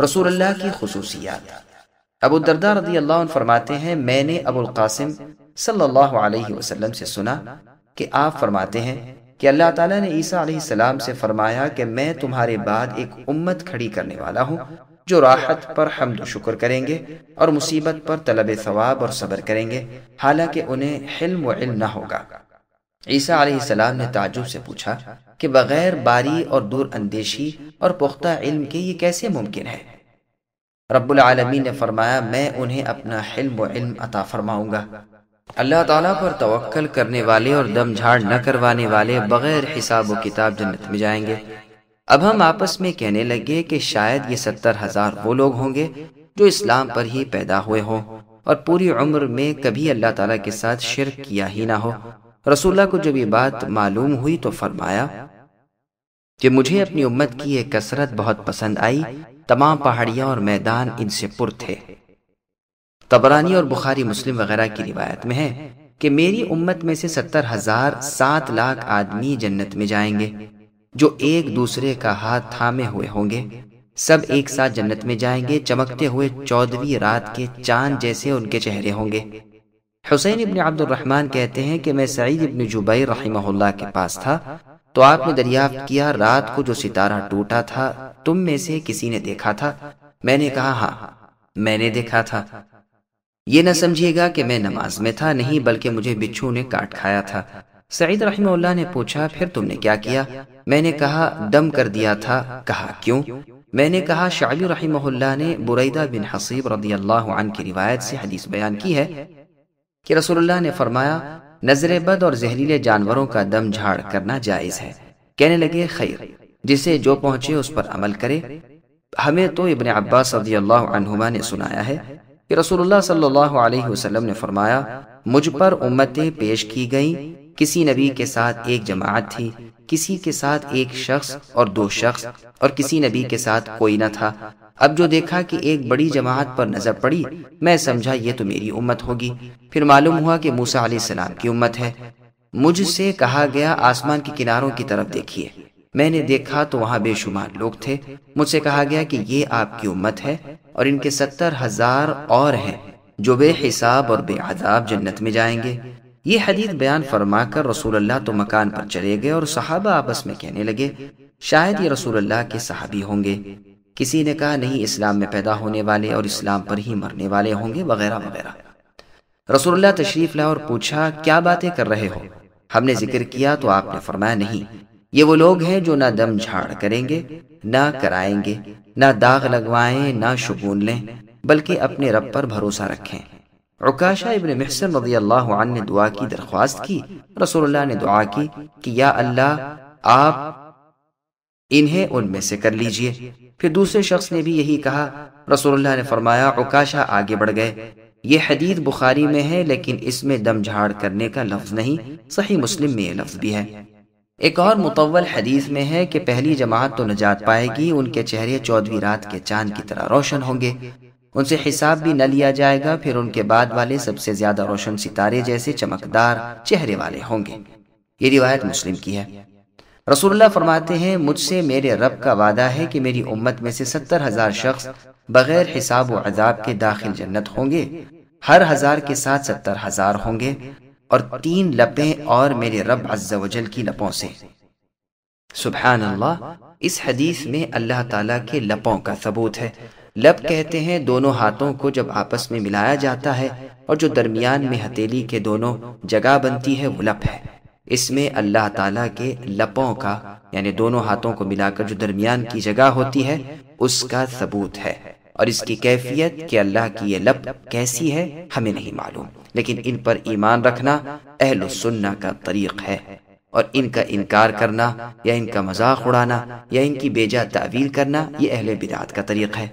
रसूल अल्लाह की खसूसियात अबू दरदार रदी अल्लाह फरमाते हैं मैंने अबुल कासिम सल्लल्लाहु अलैहि वसल्लम से सुना कि आप फरमाते हैं कि अल्लाह ताला ने ईसा सलाम से फरमाया कि मैं तुम्हारे बाद एक उम्मत खड़ी करने वाला हूँ जो राहत पर हमद शुक्र करेंगे और मुसीबत पर तलब सवाब और सब्र करेंगे हालांकि उन्हें हिल्म इल्म ना होगा ईसा आलाम ने ताजुब से पूछा कि बगैर बारी और दूर अंदेशी और पुख्ता इल्म के ये कैसे मुमकिन है रब्बुल आलमीन ने फरमाया मैं उन्हें अपना हिल्म व इल्म अता फरमाऊंगा अल्लाह ताला पर तवक्ल करने वाले और दम झाड़ न करवाने वाले बगैर हिसाब व किताब जन्नत में जाएंगे अब हम आपस में कहने लगे कि शायद ये सत्तर हजार वो लोग होंगे जो इस्लाम पर ही पैदा हुए हों और पूरी उम्र में कभी अल्लाह ताला के साथ शिरक किया ही ना हो रसूल्ला को जब ये बात मालूम हुई तो फरमाया कि मुझे अपनी उम्मत की यह कसरत बहुत पसंद आई तमाम पहाड़ियां और मैदान इनसे पुर थे तबरानी और बुखारी मुस्लिम वगैरह की रिवायत में है कि मेरी उम्मत में से सत्तर हजार सात लाख आदमी जन्नत में जाएंगे जो एक दूसरे का हाथ थामे हुए होंगे सब एक साथ जन्नत में जाएंगे चमकते हुए चौदहवीं रात के चांद जैसे उनके चेहरे होंगे हुसैन इबन अब्दुलरहमान कहते हैं कि मैं सईद इबन जुबैर रहीमहुल्लाह के पास था तो आपने दरियाफ्त किया रात को जो सितारा टूटा था तुम में से किसी ने देखा था मैंने कहा हाँ मैंने देखा था ये न समझिएगा कि मैं नमाज में था नहीं बल्कि मुझे बिच्छू ने काट खाया था सईद रहीमल्ला ने पूछा फिर तुमने क्या किया मैंने कहा दम कर दिया था कहा क्यों मैंने कहा शाबी रही ने बुरैदा बिन हसीब रदी अल्लाह की रिवायत से हदीस बयान की है कि रसोल्ला ने फरमाया नजर बद और जहरीले जानवरों का दम झाड़ करना जायज है कहने लगे खैर जिसे जो पहुंचे उस पर अमल करे हमें तो इबन अब्बास अल्लाहुमा ने सुनाया है कि रसूलुल्लाह सल्लल्लाहु अलैहि वसल्लम ने फरमाया मुझ पर उम्मतें पेश की गईं किसी नबी के साथ एक जमात थी किसी के साथ एक शख्स और दो शख्स और किसी नबी के साथ कोई न था अब जो देखा कि एक बड़ी जमात पर नजर पड़ी मैं समझा ये तो मेरी उम्मत होगी फिर मालूम हुआ कि मूसा सलाम की उम्मत है मुझसे कहा गया आसमान के किनारों की तरफ देखिए मैंने देखा तो वहाँ बेशुमार लोग थे मुझसे कहा गया कि ये आपकी उम्मत है और इनके सत्तर हजार और हैं जो बेहिसाब और बेआदाब जन्नत में जाएंगे ये हदीत बयान फरमाकर रसूल अल्लाह तो मकान पर चले गए और सहाबा आपस में कहने लगे शायद ये रसूल अल्लाह के सहाबी होंगे किसी ने कहा नहीं इस्लाम में पैदा होने वाले और इस्लाम पर ही मरने वाले होंगे वगैरह वगैरह रसोल्ला तशरीफ लाए और पूछा क्या बातें कर रहे हो हमने जिक्र किया तो आपने फरमाया नहीं ये वो लोग हैं जो ना दम झाड़ करेंगे ना कराएंगे ना दाग लगवाएं ना शुगून लें बल्कि अपने रब पर भरोसा रखें उकाशा इबन महसन रजी अल्लाह ने दुआ की दरख्वास्त की रसोल्ला ने दुआ की कि या अल्लाह आप इन्हें उनमें से कर लीजिए फिर दूसरे शख्स ने भी यही कहा रसोल्ला ने फरमाया उकाशा आगे बढ़ गए यह हदीत बुखारी में है लेकिन इसमें दम झाड़ करने का लफ्ज नहीं सही मुस्लिम में यह लफ्ज भी है एक और मुतवल हदीस में है कि पहली जमात तो नजात पाएगी उनके चेहरे चौदवी रात के चांद की तरह रोशन होंगे उनसे हिसाब भी न लिया जाएगा फिर उनके बाद वाले सबसे ज्यादा रोशन सितारे जैसे चमकदार चेहरे वाले होंगे ये रिवायत मुस्लिम की है रसूल फरमाते हैं मुझसे मेरे रब का वादा है कि मेरी उम्मत में से सत्तर हज़ार शख्स बगैर हिसाब व अजाब के दाखिल जन्नत होंगे हर हज़ार के साथ सत्तर हज़ार होंगे और तीन लपे और मेरे रब अजल की लपों से सुबहान अल्लाह इस हदीस में अल्लाह तला के लपों का सबूत है लप कहते हैं दोनों हाथों को जब आपस में मिलाया जाता है और जो दरमियान में हथेली के दोनों जगह बनती है वो लप है इसमें अल्लाह ताला के लपों का यानी दोनों हाथों को मिलाकर जो दरमियान की जगह होती है उसका सबूत है और इसकी कैफियत कि अल्लाह की ये लप कैसी है हमें नहीं मालूम लेकिन इन पर ईमान रखना अहल सुन्ना का तरीक है और इनका इनकार करना या इनका मजाक उड़ाना या इनकी बेजा तावील करना ये अहल बिदात का तरीक है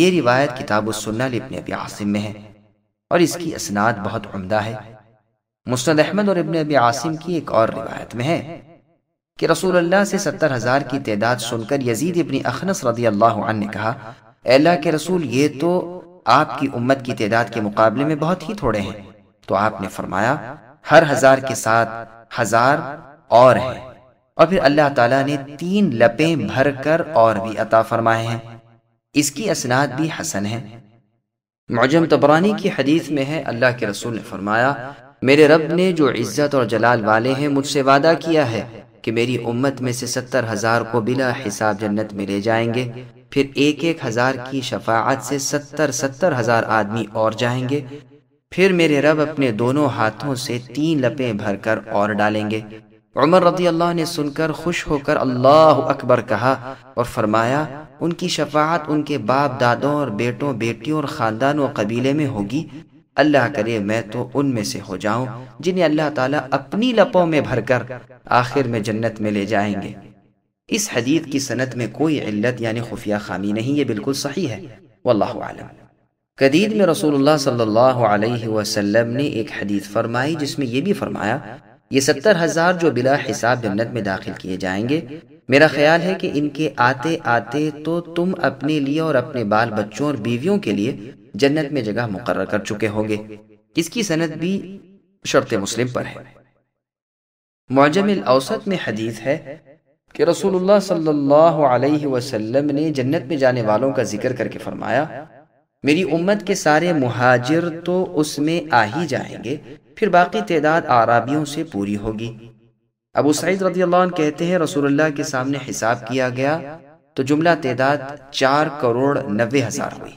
ये रिवायत किताब सुन्ना लिपने अब्यासिम में है और इसकी असनाद बहुत उमदा है मुस्द अहमद और इबन अबी आसिम की एक और रिवायत में है कि रसूल अल्लाह से सत्तर हज़ार की तादाद सुनकर यजीद इबन अखनस रदी अल्लाह ने कहा अल्लाह के रसूल ये तो आपकी उम्मत की तादाद के मुकाबले में बहुत ही थोड़े हैं तो आपने फरमाया हर हज़ार के साथ हज़ार और हैं और फिर अल्लाह ताला ने तीन लपे भर कर और भी अता फरमाए हैं इसकी असनाद भी हसन है मौजम तबरानी की हदीस में है अल्लाह के रसूल ने फरमाया मेरे रब ने जो इज्जत और जलाल वाले हैं मुझसे वादा किया है कि मेरी उम्मत में से सत्तर हजार को बिना हिसाब जन्नत में ले जाएंगे फिर एक एक हजार की शफात से सत्तर सत्तर हजार आदमी और जाएंगे फिर मेरे रब अपने दोनों हाथों से तीन भर भरकर और डालेंगे उमर रदी अल्लाह ने सुनकर खुश होकर अल्लाह अकबर कहा और फरमाया उनकी शफात उनके बाप दादों और बेटों बेटियों और ख़ानदान कबीले में होगी अल्लाह करे मैं तो उनमें से हो जाऊं जिन्हें अल्लाह ताला अपनी लपों में भरकर आखिर में जन्नत में ले जाएंगे इस हदीत की सनत में कोई इल्लत यानी खुफिया खामी नहीं ये बिल्कुल सही है वल्लाहु आलम कदीद में रसूलुल्लाह सल्लल्लाहु अलैहि वसल्लम ने एक हदीत फरमाई जिसमें यह भी फरमाया ये सत्तर हजार जो बिला हिसाब जन्नत में दाखिल किए जाएंगे मेरा ख्याल है कि इनके आते आते तो तुम अपने लिए और अपने बाल बच्चों और बीवियों के लिए जन्नत में जगह मुकर कर चुके होंगे इसकी सनत भी शर्त मुस्लिम पर है मुआजम अवसत में हदीस है कि रसूलुल्लाह सल्लल्लाहु अलैहि वसल्लम ने जन्नत में जाने वालों का जिक्र करके फरमाया मेरी उम्मत के सारे मुहाजिर तो उसमें आ ही जाएंगे फिर बाकी तदाद आराबियों से पूरी होगी अबू सईद रजी कहते हैं रसूलुल्लाह के सामने हिसाब किया गया तो जुमला तदाद चार करोड़ नबे हज़ार हुई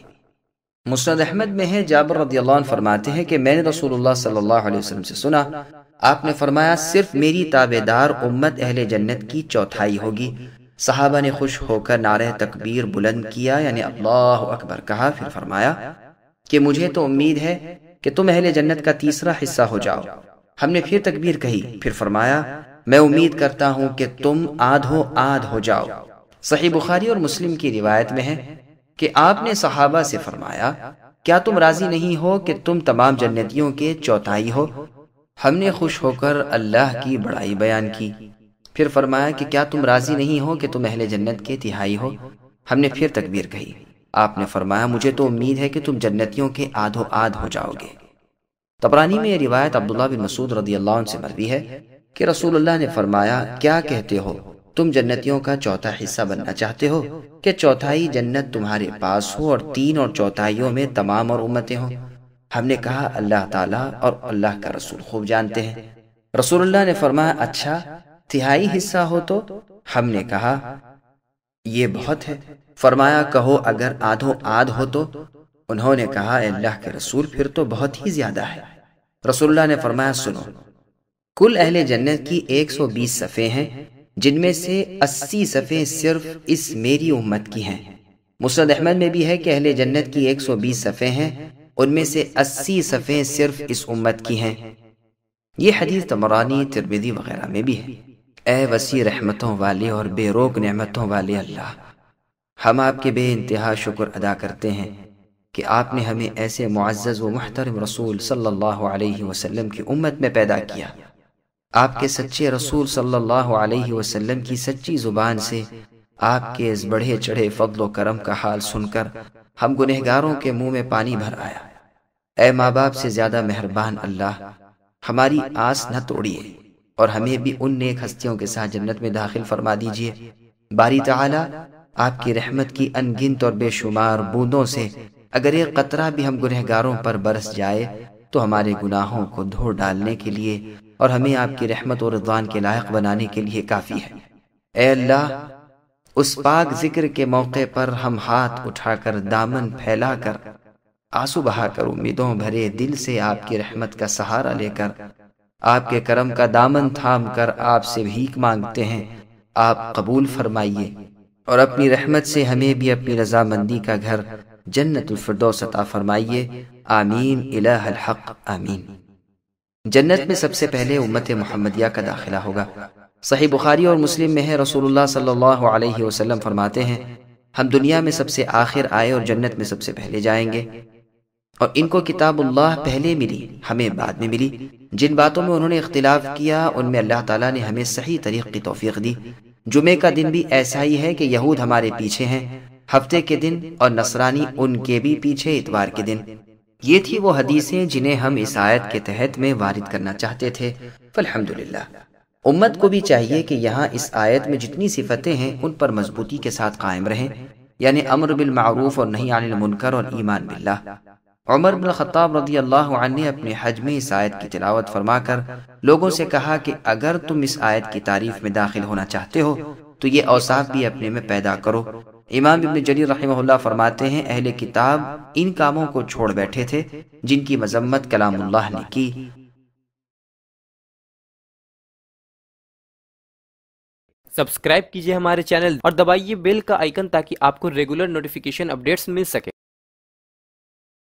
मुस्द अहमद में है जाबर रदील्ला फरमाते हैं कि मैंने रसूलुल्लाह सल्लल्लाहु से सुना आपने फरमाया सिर्फ मेरी ताबेदार उम्मत अहले जन्नत की चौथाई होगी सहाबा ने खुश होकर नारे तकबीर बुलंद किया यानी अल्लाह अकबर कहा फिर फरमाया कि मुझे तो उम्मीद है कि तुम अहले जन्नत का तीसरा हिस्सा हो जाओ हमने फिर तकबीर कही फिर फरमाया मैं उम्मीद करता हूँ कि तुम आधो आध हो जाओ सही बुखारी और मुस्लिम की रिवायत में है कि आपने सहाबा से फरमाया क्या तुम राजी नहीं हो कि तुम तमाम जन्नतियों के चौथाई हो हमने खुश होकर अल्लाह की बड़ाई बयान की फिर फरमाया कि क्या तुम राजी नहीं हो कि तुम अहले जन्नत के तिहाई हो हमने फिर तकबीर कही आपने फरमाया मुझे तो उम्मीद है कि तुम जन्नतियों के आधो आध हो जाओगे तबरानी में यह रिवायत अब्दुल्ला बिन मसूद रदी अल्लाह से मरवी है कि रसूलुल्लाह ने फरमाया क्या कहते हो तुम जन्नतियों का चौथा हिस्सा बनना चाहते हो कि चौथाई जन्नत तुम्हारे पास हो और तीन और चौथाइयों में तमाम और उम्मतें हों हमने कहा अल्लाह ताला और अल्लाह का रसूल खूब जानते हैं रसूलुल्लाह ने फरमाया अच्छा तिहाई हिस्सा हो तो हमने कहा ये बहुत है फरमाया कहो अगर आधो आध हो तो उन्होंने कहा अल्लाह के रसूल फिर तो बहुत ही ज्यादा है रसूलुल्लाह ने फरमाया सुनो कुल अहले जन्नत की 120 सफ़े हैं जिनमें से अस्सी सफ़े सिर्फ इस मेरी उम्मत की हैं मुसद अहमद में भी है कि अहले जन्नत की एक सौ बीस सफ़े हैं उनमें से अस्सी सफ़े सिर्फ इस उम्मत की हैं ये हदीस तमरानी तिरबेदी वगैरह में भी है ए वसी रहमतों वाले और बेरोक नमतों वाले अल्लाह हम आपके बे इंतहा शुक्र अदा करते हैं कि आपने हमें ऐसे मुआज़ व महतरम रसूल सल्लल्लाहु अलैहि वसल्लम की उम्मत में पैदा किया आपके सच्चे रसूल सल्लल्लाहु अलैहि वसल्लम की सच्ची ज़ुबान से आपके इस बढ़े चढ़े फजल करम का हाल सुनकर हम गुनहगारों के मुंह में पानी भर आया ए माँ बाप से ज़्यादा मेहरबान अल्लाह हमारी आस न तोड़िए और हमें भी उन नेक हस्तियों के साथ जन्नत में दाखिल फरमा दीजिए बारी तआला आपकी रहमत की अनगिनत और बेशुमार बूंदों से अगर एक कतरा भी हम गुनहगारों पर बरस जाए तो हमारे गुनाहों को धो डालने के लिए और हमें आपकी रहमत और रिजवान के लायक बनाने के लिए काफ़ी है ए अल्लाह उस पाक जिक्र के मौके पर हम हाथ उठाकर दामन फैलाकर आंसू बहाकर उम्मीदों भरे दिल से आपकी रहमत का सहारा लेकर आपके करम का दामन थाम कर आपसे भीख मांगते हैं आप कबूल फरमाइए और अपनी रहमत से हमें भी अपनी रजामंदी का घर जन्नतफरदौसता फरमाइए आमीन इलाहल हक आमीन जन्नत में सबसे पहले उम्मत मोहम्मदिया का दाखिला होगा सही बुखारी और मुस्लिम में है रसूलुल्लाह सल्लल्लाहु अलैहि वसल्लम फरमाते हैं हम दुनिया में सबसे आखिर आए और जन्नत में सबसे पहले जाएंगे और इनको किताबुल्लाह पहले मिली हमें बाद में मिली जिन बातों में उन्होंने इख्तिलाफ किया उनमें अल्लाह ताला ने हमें सही तरीक़ की तोफीक दी जुमे का दिन भी ऐसा ही है कि यहूद हमारे पीछे हैं हफ्ते के दिन और नसरानी उनके भी पीछे इतवार के दिन ये थी वो हदीसें जिन्हें हम इस आयत के तहत में वारिद करना चाहते थे फलहमदुल्ला उम्मत को भी चाहिए कि यहाँ इस आयत में जितनी सिफतें हैं उन पर मजबूती के साथ कायम रहें यानी अमर बिलमूफ और नहीं आनिल मुनकर और ईमान बिल्ला उमर बिन खत्ताब रदी अल्लाह ने अपने हज में इस आयत की तिलावत फरमाकर लोगों से कहा कि अगर तुम इस आयत की तारीफ में दाखिल होना चाहते हो तो ये औसाफ भी अपने में पैदा करो इमाम इबन जली रहमहुल्ला फरमाते हैं अहले किताब इन कामों को छोड़ बैठे थे जिनकी मजम्मत कलामुल्लाह ने की सब्सक्राइब कीजिए हमारे चैनल और दबाइए बेल का आइकन ताकि आपको रेगुलर नोटिफिकेशन अपडेट्स मिल सके